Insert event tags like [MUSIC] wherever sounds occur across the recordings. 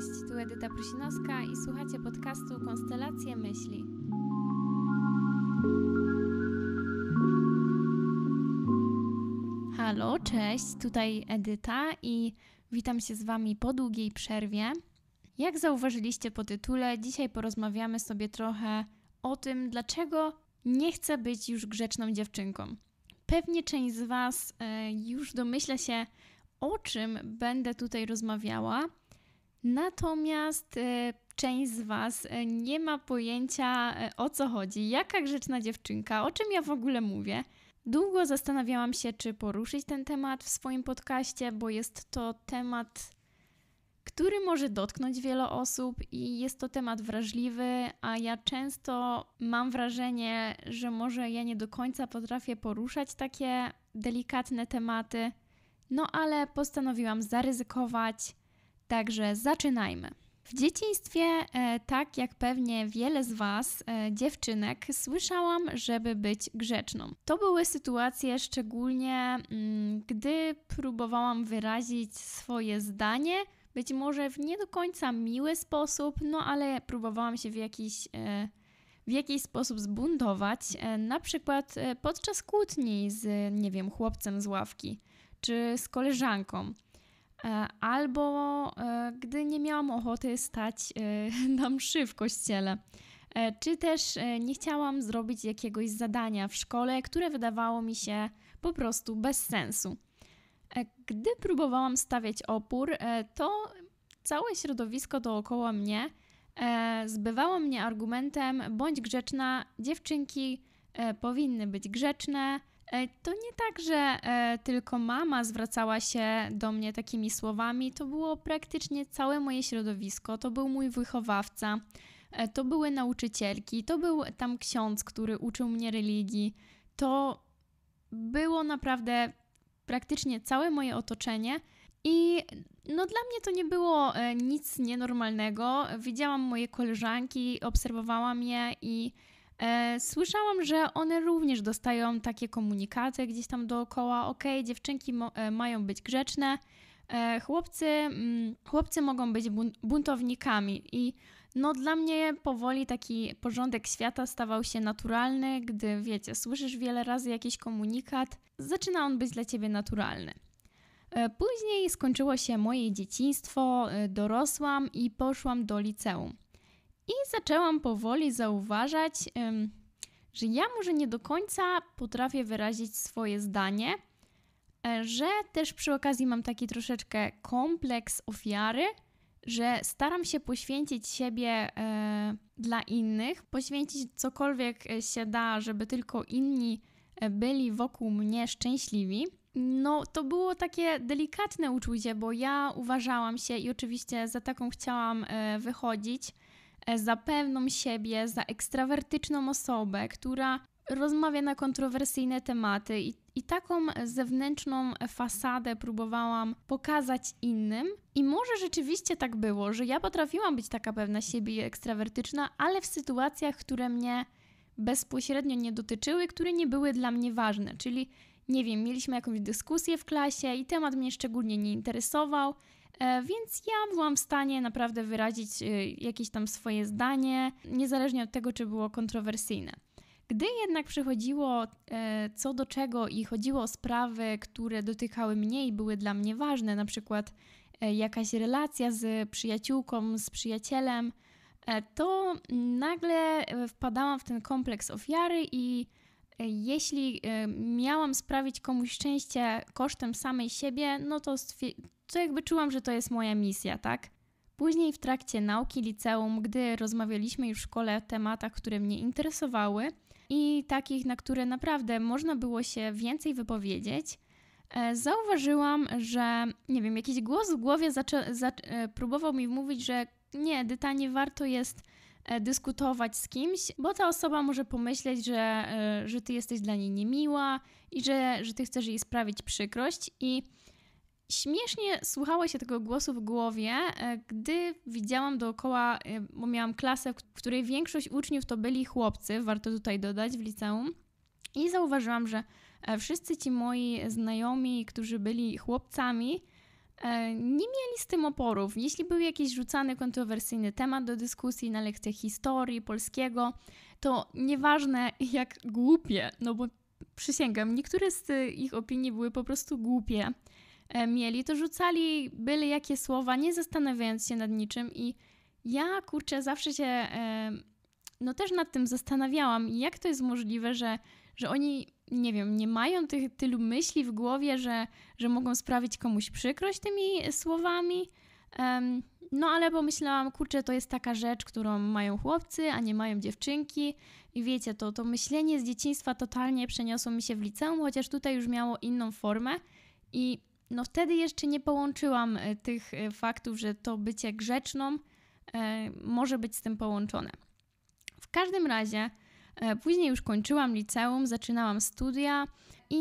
Cześć, tu Edyta Prusinowska i słuchacie podcastu Konstelacje Myśli. Halo, cześć, tutaj Edyta i witam się z Wami po długiej przerwie. Jak zauważyliście po tytule, dzisiaj porozmawiamy sobie trochę o tym, dlaczego nie chcę być już grzeczną dziewczynką. Pewnie część z Was e, już domyśla się, o czym będę tutaj rozmawiała. Natomiast e, część z Was e, nie ma pojęcia e, o co chodzi, jaka grzeczna dziewczynka, o czym ja w ogóle mówię. Długo zastanawiałam się, czy poruszyć ten temat w swoim podcaście, bo jest to temat, który może dotknąć wielu osób i jest to temat wrażliwy, a ja często mam wrażenie, że może ja nie do końca potrafię poruszać takie delikatne tematy. No ale postanowiłam zaryzykować Także zaczynajmy. W dzieciństwie, e, tak jak pewnie wiele z Was, e, dziewczynek, słyszałam, żeby być grzeczną. To były sytuacje szczególnie, mm, gdy próbowałam wyrazić swoje zdanie, być może w nie do końca miły sposób, no ale próbowałam się w jakiś e, w jakiś sposób zbuntować, na przykład podczas kłótni z, nie wiem, chłopcem z ławki czy z koleżanką. E, albo e, gdy nie miałam ochoty stać e, [LAUGHS] na mszy w kościele. Czy też nie chciałam zrobić jakiegoś zadania w szkole, które wydawało mi się po prostu bez sensu. Gdy próbowałam stawiać opór, to całe środowisko dookoła mnie zbywało mnie argumentem: bądź grzeczna, dziewczynki powinny być grzeczne, E, to nie tak, że e, tylko mama zwracała się do mnie takimi słowami, to było praktycznie całe moje środowisko, to był mój wychowawca, e, to były nauczycielki, to był tam ksiądz, który uczył mnie religii. To było naprawdę praktycznie całe moje otoczenie. I no dla mnie to nie było nic nienormalnego. Widziałam moje koleżanki, obserwowałam je i E, słyszałam, że one również dostają takie komunikaty gdzieś tam dookoła, ok, dziewczynki e, mają być grzeczne, e, chłopcy, mm, chłopcy mogą być buntownikami i no dla mnie powoli taki porządek świata stawał się naturalny, gdy wiecie, słyszysz wiele razy jakiś komunikat, zaczyna on być dla ciebie naturalny. Później skończyło się moje dzieciństwo, dorosłam i poszłam do liceum. I zaczęłam powoli zauważać, że ja może nie do końca potrafię wyrazić swoje zdanie, e, że też przy okazji mam taki troszeczkę kompleks ofiary, że staram się poświęcić siebie e, dla innych, poświęcić cokolwiek e, się da, żeby tylko inni byli wokół mnie szczęśliwi. No, to było takie delikatne uczucie, bo ja uważałam się i oczywiście za taką chciałam wychodzić E, za pewną siebie, za ekstrawertyczną osobę, która rozmawia na kontrowersyjne tematy i, i taką zewnętrzną fasadę próbowałam pokazać innym. I może rzeczywiście tak było, że ja potrafiłam być taka pewna siebie i ekstrawertyczna, ale w sytuacjach, które mnie bezpośrednio nie dotyczyły, które nie były dla mnie ważne. Czyli, nie wiem, mieliśmy jakąś dyskusję w klasie i temat mnie szczególnie nie interesował, E, więc ja byłam w stanie naprawdę wyrazić e, jakieś tam swoje zdanie, niezależnie od tego, czy było kontrowersyjne. Gdy jednak przychodziło e, co do czego i chodziło o sprawy, które dotykały mnie i były dla mnie ważne, na przykład jakaś relacja z przyjaciółką, z przyjacielem, to nagle wpadałam w ten kompleks ofiary i jeśli miałam sprawić komuś szczęście kosztem samej siebie, no to to jakby czułam, że to jest moja misja, tak? Później w trakcie nauki liceum, gdy rozmawialiśmy już w szkole o tematach, które mnie interesowały i takich, na które naprawdę można było się więcej wypowiedzieć, e, zauważyłam, że nie wiem, jakiś głos w głowie zaczę- zaczę- e, próbował mi mówić, że nie, dytanie warto jest e, dyskutować z kimś, bo ta osoba może pomyśleć, że, że ty jesteś dla niej niemiła i że, że ty chcesz jej sprawić przykrość i Śmiesznie słuchało się tego głosu w głowie, e, gdy widziałam dookoła, e, bo miałam klasę, w której większość uczniów to byli chłopcy, warto tutaj dodać, w liceum. I zauważyłam, że e, wszyscy ci moi znajomi, którzy byli chłopcami, nie mieli z tym oporów. Jeśli był jakiś rzucany kontrowersyjny temat do dyskusji na lekcjach historii, polskiego, to nieważne [LAUGHS] jak głupie, no bo przysięgam, niektóre z ich opinii były po prostu głupie E, mieli, to rzucali byle jakie słowa, nie zastanawiając się nad niczym i ja, kurczę, zawsze się e, no też nad tym zastanawiałam, jak to jest możliwe, że, że oni, nie wiem, nie mają tych tylu myśli w głowie, że, że mogą sprawić komuś przykrość tymi słowami. no ale pomyślałam, kurczę, to jest taka rzecz, którą mają chłopcy, a nie mają dziewczynki. I wiecie, to, to myślenie z dzieciństwa totalnie przeniosło mi się w liceum, chociaż tutaj już miało inną formę. I no wtedy jeszcze nie połączyłam e, tych e, faktów, że to bycie grzeczną e, może być z tym połączone. W każdym razie, później już kończyłam liceum, zaczynałam studia i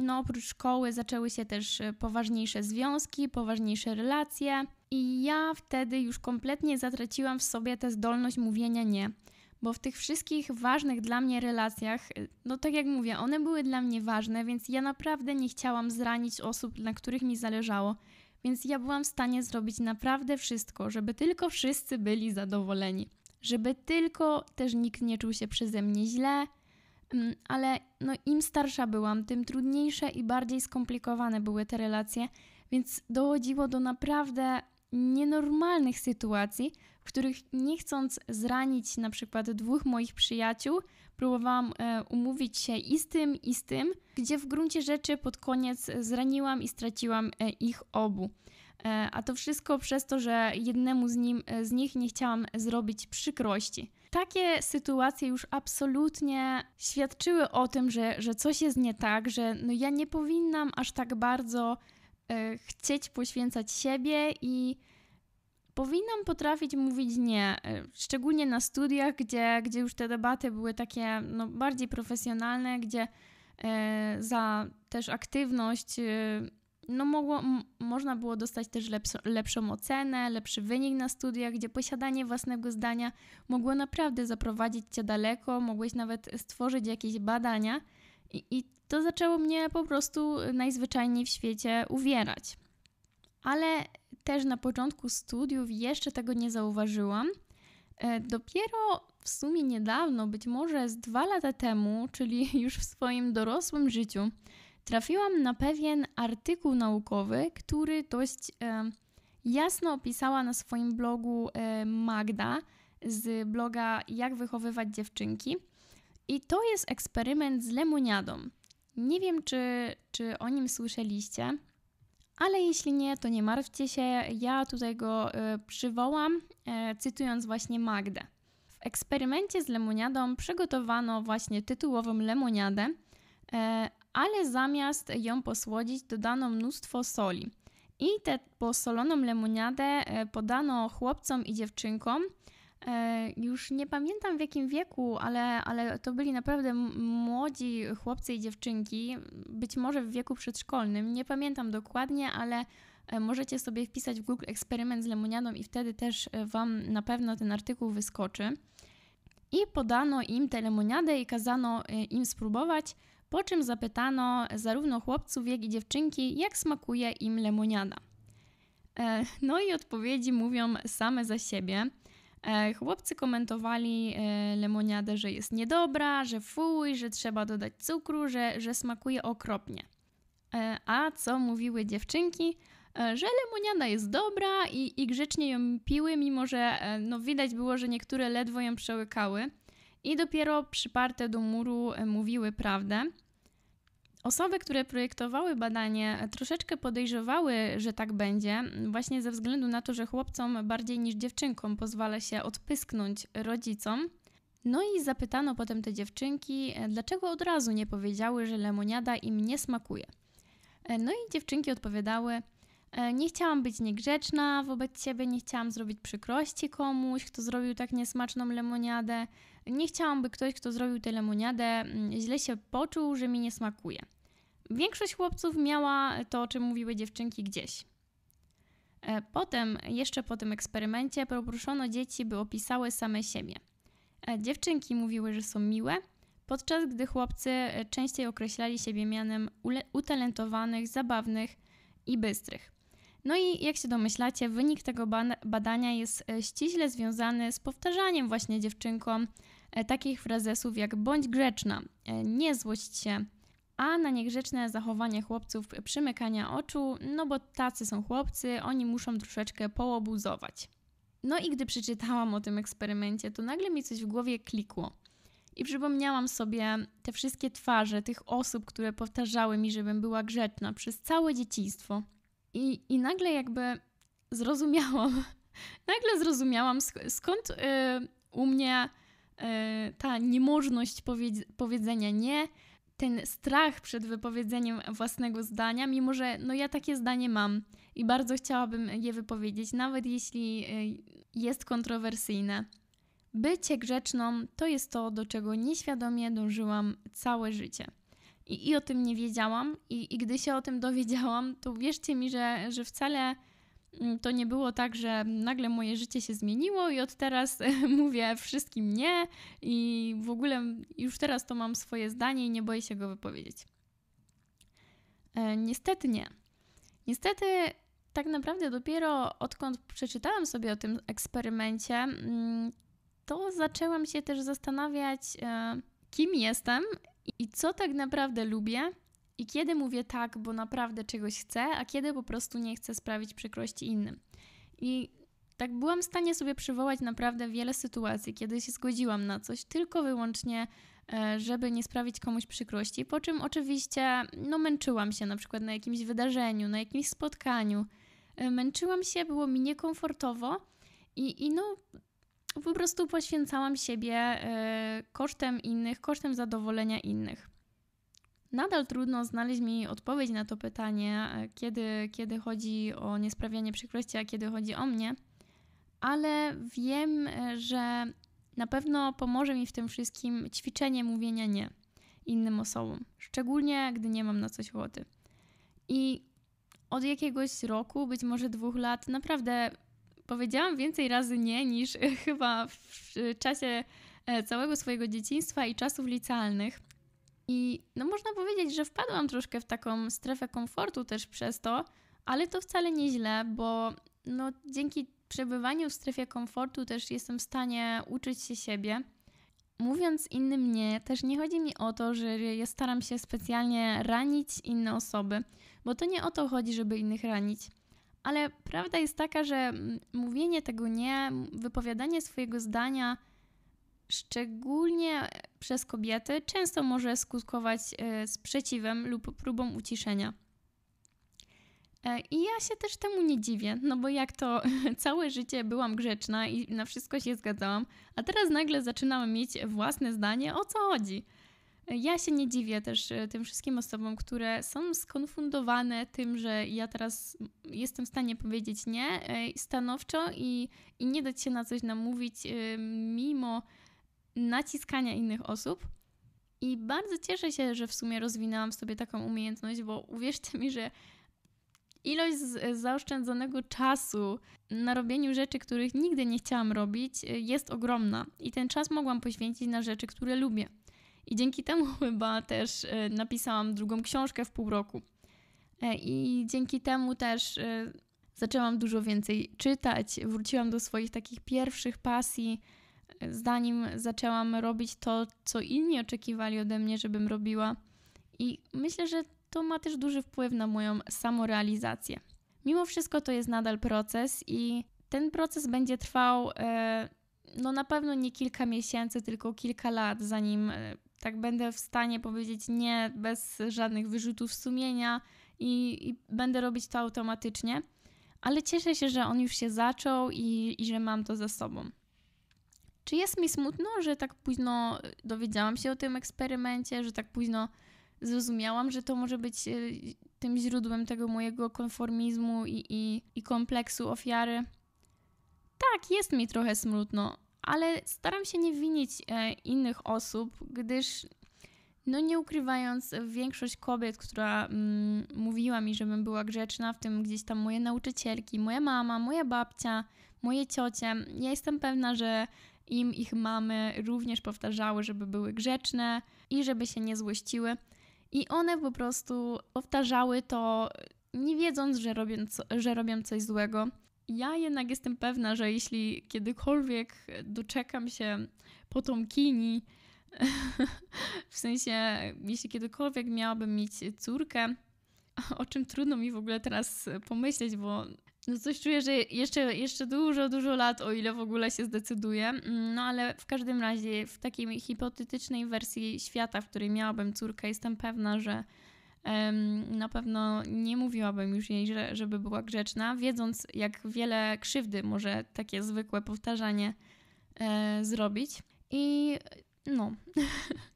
no, oprócz szkoły zaczęły się też poważniejsze związki, poważniejsze relacje, i ja wtedy już kompletnie zatraciłam w sobie tę zdolność mówienia nie bo w tych wszystkich ważnych dla mnie relacjach, y, no tak jak mówię, one były dla mnie ważne, więc ja naprawdę nie chciałam zranić osób, na których mi zależało. Więc ja byłam w stanie zrobić naprawdę wszystko, żeby tylko wszyscy byli zadowoleni, żeby tylko też nikt nie czuł się przeze mnie źle. Mm, ale no, im starsza byłam, tym trudniejsze i bardziej skomplikowane były te relacje, więc dochodziło do naprawdę nienormalnych sytuacji, w których nie chcąc zranić na przykład dwóch moich przyjaciół, próbowałam e, umówić się i z tym, i z tym, gdzie w gruncie rzeczy pod koniec zraniłam i straciłam e, ich obu. E, a to wszystko przez to, że jednemu z, nim, e, z nich nie chciałam zrobić przykrości. Takie sytuacje już absolutnie świadczyły o tym, że, że coś jest nie tak, że no ja nie powinnam aż tak bardzo E, chcieć poświęcać siebie i powinnam potrafić mówić nie, e, szczególnie na studiach, gdzie, gdzie już te debaty były takie no, bardziej profesjonalne, gdzie e, za też aktywność no mogło, można było dostać też lepszą ocenę, lepszy wynik na studiach, gdzie posiadanie własnego zdania mogło naprawdę zaprowadzić cię daleko, mogłeś nawet stworzyć jakieś badania. I, I to zaczęło mnie po prostu najzwyczajniej w świecie uwierać. Ale też na początku studiów jeszcze tego nie zauważyłam. E, dopiero w sumie niedawno, być może z dwa lata temu, czyli [LAUGHS] już w swoim dorosłym życiu, trafiłam na pewien artykuł naukowy, który dość e, jasno opisała na swoim blogu e, Magda z bloga Jak wychowywać dziewczynki. I to jest eksperyment z lemoniadą. Nie wiem, czy, czy o nim słyszeliście, ale jeśli nie, to nie martwcie się, ja tutaj go y, przywołam, y, cytując właśnie Magdę. W eksperymencie z lemoniadą przygotowano właśnie tytułową lemoniadę, y, ale zamiast ją posłodzić, dodano mnóstwo soli. I tę posoloną lemoniadę podano chłopcom i dziewczynkom, E, już nie pamiętam w jakim wieku, ale, ale to byli naprawdę młodzi chłopcy i dziewczynki, być może w wieku przedszkolnym, nie pamiętam dokładnie, ale e, możecie sobie wpisać w Google eksperyment z lemoniadą i wtedy też e, Wam na pewno ten artykuł wyskoczy. I podano im tę lemoniadę i kazano im spróbować, po czym zapytano zarówno chłopców, jak i dziewczynki, jak smakuje im lemoniada. No i odpowiedzi mówią same za siebie. E, chłopcy komentowali e, lemoniadę, że jest niedobra, że fuj, że trzeba dodać cukru, że, że smakuje okropnie. E, a co mówiły dziewczynki? Że lemoniada jest dobra i, i grzecznie ją piły, mimo że no, widać było, że niektóre ledwo ją przełykały. I dopiero przyparte do muru mówiły prawdę. Osoby, które projektowały badanie, e, troszeczkę podejrzewały, że tak będzie, mm, właśnie ze względu na to, że chłopcom bardziej niż dziewczynkom pozwala się odpysknąć rodzicom. No i zapytano potem te dziewczynki, e, dlaczego od razu nie powiedziały, że lemoniada im nie smakuje. E, no i dziewczynki odpowiadały: Nie chciałam być niegrzeczna wobec ciebie, nie chciałam zrobić przykrości komuś, kto zrobił tak niesmaczną lemoniadę. Nie chciałam, by ktoś, kto zrobił tę lemoniadę, mm, źle się poczuł, że mi nie smakuje. Większość chłopców miała to, o czym mówiły dziewczynki gdzieś. E, potem, jeszcze po tym eksperymencie, poproszono dzieci, by opisały same siebie. E, dziewczynki mówiły, że są miłe, podczas gdy chłopcy e, częściej określali siebie mianem utalentowanych, zabawnych i bystrych. No i jak się domyślacie, wynik tego badania jest ściśle związany z powtarzaniem właśnie dziewczynkom E, takich frazesów jak bądź grzeczna, e, nie złość się, a na niegrzeczne zachowanie chłopców przymykania oczu, no bo tacy są chłopcy, oni muszą troszeczkę połobuzować. No i gdy przeczytałam o tym eksperymencie, to nagle mi coś w głowie klikło. I przypomniałam sobie te wszystkie twarze tych osób, które powtarzały mi, żebym była grzeczna przez całe dzieciństwo. I, i nagle jakby zrozumiałam, [LAUGHS] nagle zrozumiałam skąd yy, u mnie E, ta niemożność powiedzenia nie, ten strach przed wypowiedzeniem własnego zdania, mimo że no ja takie zdanie mam i bardzo chciałabym je wypowiedzieć, nawet jeśli e, jest kontrowersyjne. Bycie grzeczną to jest to, do czego nieświadomie dążyłam całe życie. I, i o tym nie wiedziałam, i, i gdy się o tym dowiedziałam, to wierzcie mi, że, że wcale Mm, to nie było tak, że nagle moje życie się zmieniło i od teraz [LAUGHS] mówię wszystkim nie i w ogóle już teraz to mam swoje zdanie i nie boję się go wypowiedzieć. E, niestety nie. Niestety tak naprawdę dopiero odkąd przeczytałam sobie o tym eksperymencie, mm, to zaczęłam się też zastanawiać, e, kim jestem i co tak naprawdę lubię i kiedy mówię tak, bo naprawdę czegoś chcę, a kiedy po prostu nie chcę sprawić przykrości innym. I tak byłam w stanie sobie przywołać naprawdę wiele sytuacji, kiedy się zgodziłam na coś tylko wyłącznie, e, żeby nie sprawić komuś przykrości, po czym oczywiście no, męczyłam się na przykład na jakimś wydarzeniu, na jakimś spotkaniu. E, męczyłam się, było mi niekomfortowo i, i no po prostu poświęcałam siebie e, kosztem innych, kosztem zadowolenia innych. Nadal trudno znaleźć mi odpowiedź na to pytanie, kiedy, kiedy chodzi o niesprawianie przykrości, a kiedy chodzi o mnie, ale wiem, że na pewno pomoże mi w tym wszystkim ćwiczenie mówienia nie innym osobom, szczególnie gdy nie mam na coś ochoty. I od jakiegoś roku, być może dwóch lat, naprawdę powiedziałam więcej razy nie niż [LAUGHS] chyba w czasie e, całego swojego dzieciństwa i czasów licealnych. I no można powiedzieć, że wpadłam troszkę w taką strefę komfortu też przez to, ale to wcale nieźle, bo no dzięki przebywaniu w strefie komfortu też jestem w stanie uczyć się siebie. Mówiąc innym nie, też nie chodzi mi o to, że ja staram się specjalnie ranić inne osoby, bo to nie o to chodzi, żeby innych ranić. Ale prawda jest taka, że mm, mówienie tego nie, wypowiadanie swojego zdania szczególnie przez kobiety, często może skutkować e, sprzeciwem lub próbą uciszenia. E, I ja się też temu nie dziwię, no bo jak to [LAUGHS] całe życie byłam grzeczna i na wszystko się zgadzałam, a teraz nagle zaczynam mieć własne zdanie, o co chodzi. E, ja się nie dziwię też tym wszystkim osobom, które są skonfundowane tym, że ja teraz jestem w stanie powiedzieć nie stanowczo i, i nie dać się na coś namówić, mimo naciskania innych osób. I bardzo cieszę się, że w sumie rozwinęłam sobie taką umiejętność, bo uwierzcie mi, że ilość zaoszczędzonego czasu na robieniu rzeczy, których nigdy nie chciałam robić, jest ogromna. I ten czas mogłam poświęcić na rzeczy, które lubię. I dzięki temu [LAUGHS] chyba też e, napisałam drugą książkę w pół roku. E, I dzięki temu też e, zaczęłam dużo więcej czytać, wróciłam do swoich takich pierwszych pasji zanim zaczęłam robić to, co inni oczekiwali ode mnie, żebym robiła. I myślę, że to ma też duży wpływ na moją samorealizację. Mimo wszystko to jest nadal proces i ten proces będzie trwał e, no na pewno nie kilka miesięcy, tylko kilka lat, zanim e, tak będę w stanie powiedzieć nie bez żadnych wyrzutów sumienia i, i będę robić to automatycznie. Ale cieszę się, że on już się zaczął i, i że mam to za sobą. Czy jest mi smutno, że tak późno dowiedziałam się o tym eksperymencie, że tak późno zrozumiałam, że to może być e, tym źródłem tego mojego konformizmu i, i, i kompleksu ofiary? Tak, jest mi trochę smutno, ale staram się nie winić e, innych osób, gdyż no nie ukrywając, większość kobiet, która mm, mówiła mi, żebym była grzeczna, w tym gdzieś tam moje nauczycielki, moja mama, moja babcia, moje ciocie, ja jestem pewna, że im ich mamy również powtarzały, żeby były grzeczne i żeby się nie złościły. I one po prostu powtarzały to, nie wiedząc, że robią, co, że robią coś złego. Ja jednak jestem pewna, że jeśli kiedykolwiek doczekam się potomkini, [LAUGHS] w sensie, jeśli kiedykolwiek miałabym mieć córkę, o czym trudno mi w ogóle teraz pomyśleć, bo no coś czuję, że jeszcze, jeszcze dużo, dużo lat, o ile w ogóle się zdecyduję. Mm, no ale w każdym razie w takiej hipotetycznej wersji świata, w której miałabym córkę, jestem pewna, że um, na pewno nie mówiłabym już jej, że, żeby była grzeczna, wiedząc jak wiele krzywdy może takie zwykłe powtarzanie e, zrobić. I no... [LAUGHS]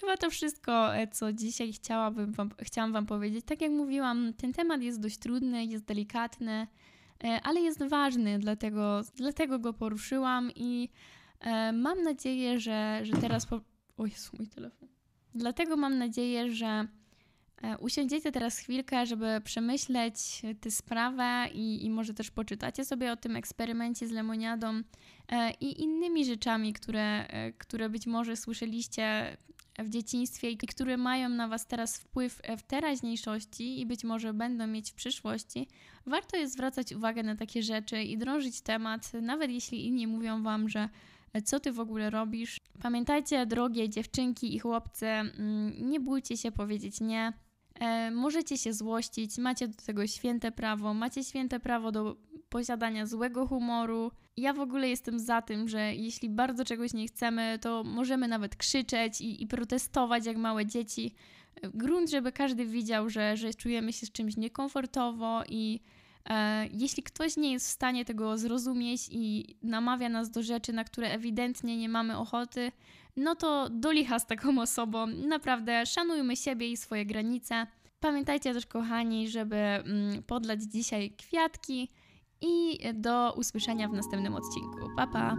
Chyba to wszystko, e, co dzisiaj chciałabym wam, chciałam Wam powiedzieć. Tak jak mówiłam, ten temat jest dość trudny, jest delikatny, e, ale jest ważny, dlatego, dlatego go poruszyłam i e, mam nadzieję, że, że teraz. Po... Oj, jest mój telefon. Dlatego mam nadzieję, że usiądziecie teraz chwilkę, żeby przemyśleć tę sprawę i, i może też poczytacie sobie o tym eksperymencie z lemoniadą i innymi rzeczami, które, które być może słyszeliście w dzieciństwie i które mają na Was teraz wpływ e, w teraźniejszości i być może będą mieć w przyszłości, warto jest zwracać uwagę na takie rzeczy i drążyć temat, nawet jeśli inni mówią Wam, że e, co ty w ogóle robisz. Pamiętajcie, drogie dziewczynki i chłopcy, mm, nie bójcie się powiedzieć nie. E, możecie się złościć, macie do tego święte prawo, macie święte prawo do posiadania złego humoru. Ja w ogóle jestem za tym, że jeśli bardzo czegoś nie chcemy, to możemy nawet krzyczeć i, i protestować jak małe dzieci. Grunt, żeby każdy widział, że, że czujemy się z czymś niekomfortowo i e, jeśli ktoś nie jest w stanie tego zrozumieć i namawia nas do rzeczy, na które ewidentnie nie mamy ochoty, no to do licha z taką osobą. Naprawdę szanujmy siebie i swoje granice. Pamiętajcie też, kochani, żeby mm, podlać dzisiaj kwiatki i do usłyszenia w następnym odcinku. Pa, pa!